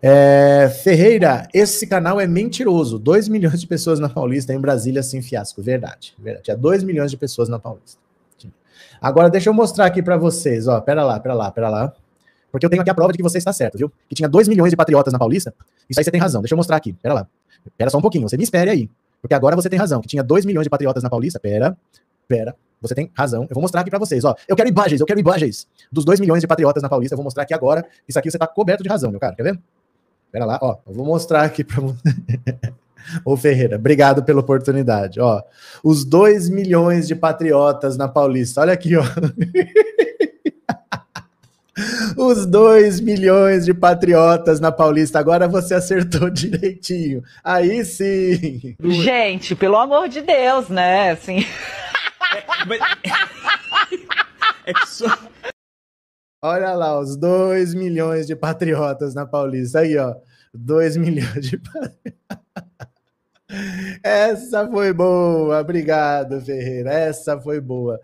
É, Ferreira, esse canal é mentiroso. 2 milhões de pessoas na Paulista, em Brasília, sem fiasco. Verdade, verdade. Tinha é 2 milhões de pessoas na Paulista. Agora, deixa eu mostrar aqui para vocês, ó. Pera lá, pera lá, pera lá. Porque eu tenho aqui a prova de que você está certo, viu? Que tinha 2 milhões de patriotas na Paulista. Isso aí você tem razão. Deixa eu mostrar aqui. Pera lá. Pera só um pouquinho. Você me espere aí. Porque agora você tem razão. Que tinha 2 milhões de patriotas na Paulista. Pera, pera. Você tem razão. Eu vou mostrar aqui para vocês, ó. Eu quero imagens, eu quero imagens dos 2 milhões de patriotas na Paulista. Eu vou mostrar aqui agora. Isso aqui você tá coberto de razão, meu cara. Quer ver? Pera lá, ó. Eu vou mostrar aqui para Ô Ferreira, obrigado pela oportunidade. Ó, os 2 milhões de patriotas na Paulista. Olha aqui, ó. Os 2 milhões de patriotas na Paulista. Agora você acertou direitinho. Aí sim. Gente, pelo amor de Deus, né? Assim. É, é só... Olha lá, os 2 milhões de patriotas na Paulista. Aí, ó. 2 milhões de patriotas. Essa foi boa. Obrigado, Ferreira. Essa foi boa.